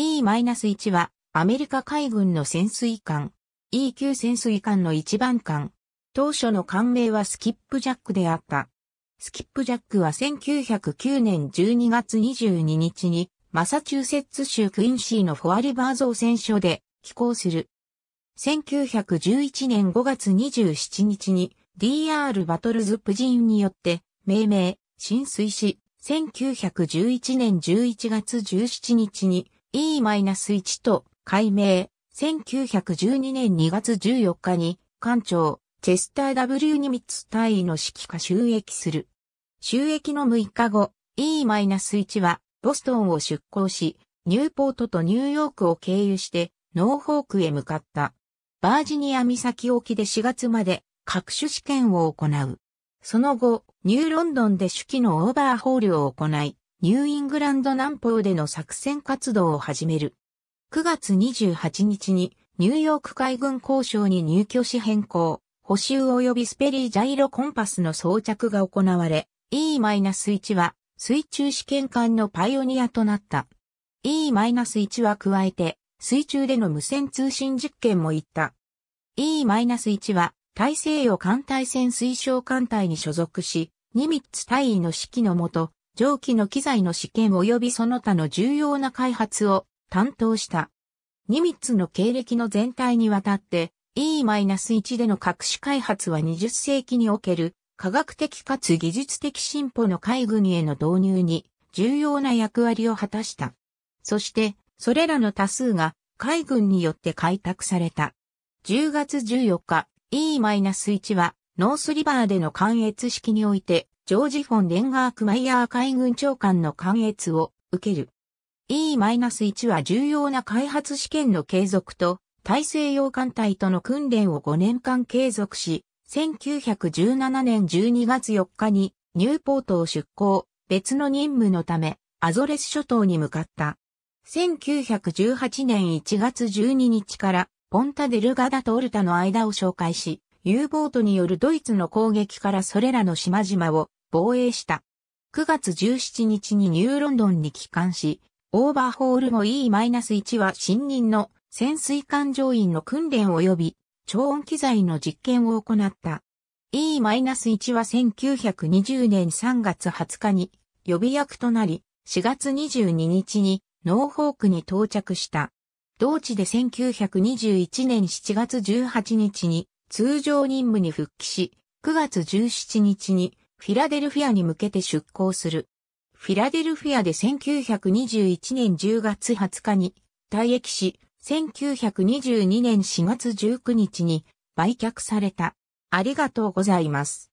e 1はアメリカ海軍の潜水艦 E 級潜水艦の一番艦。当初の艦名はスキップジャックであった。スキップジャックは1909年12月22日にマサチューセッツ州クインシーのフォアリバー造船所で寄港する。1911年5月27日に DR バトルズプジンによって命名、浸水し、1911年11月17日に E-1 と改名、1912年2月14日に、艦長、チェスター W ニミッツ隊位の指揮下収益する。収益の6日後、E-1 は、ボストンを出港し、ニューポートとニューヨークを経由して、ノーホークへ向かった。バージニア岬沖で4月まで各種試験を行う。その後、ニューロンドンで手記のオーバーホールを行い、ニューイングランド南方での作戦活動を始める。9月28日にニューヨーク海軍交渉に入居し変更、補修及びスペリージャイロコンパスの装着が行われ、E-1 は水中試験艦のパイオニアとなった。E-1 は加えて水中での無線通信実験も行った。E-1 は大西洋艦隊船推奨艦隊に所属し、ニミッツ大尉の指揮のもと、蒸気の機材の試験及びその他の重要な開発を担当した。ニミッツの経歴の全体にわたって E-1 での各種開発は20世紀における科学的かつ技術的進歩の海軍への導入に重要な役割を果たした。そして、それらの多数が海軍によって開拓された。10月14日、E-1 はノースリバーでの関越式においてジョージ・フォン・レンガーク・マイヤー海軍長官の関越を受ける。E-1 は重要な開発試験の継続と、大西洋艦隊との訓練を5年間継続し、1917年12月4日にニューポートを出港、別の任務のため、アゾレス諸島に向かった。1918年1月12日からポンタデルガダとオルタの間を紹介し、U ボートによるドイツの攻撃からそれらの島々を防衛した。9月17日にニューロンドンに帰還し、オーバーホール後 E-1 は新任の潜水艦乗員の訓練及び超音機材の実験を行った。E-1 は1920年3月20日に予備役となり、4月22日にノーホークに到着した。同地で1921年7月18日に通常任務に復帰し、9月17日にフィラデルフィアに向けて出港する。フィラデルフィアで1921年10月20日に退役し、1922年4月19日に売却された。ありがとうございます。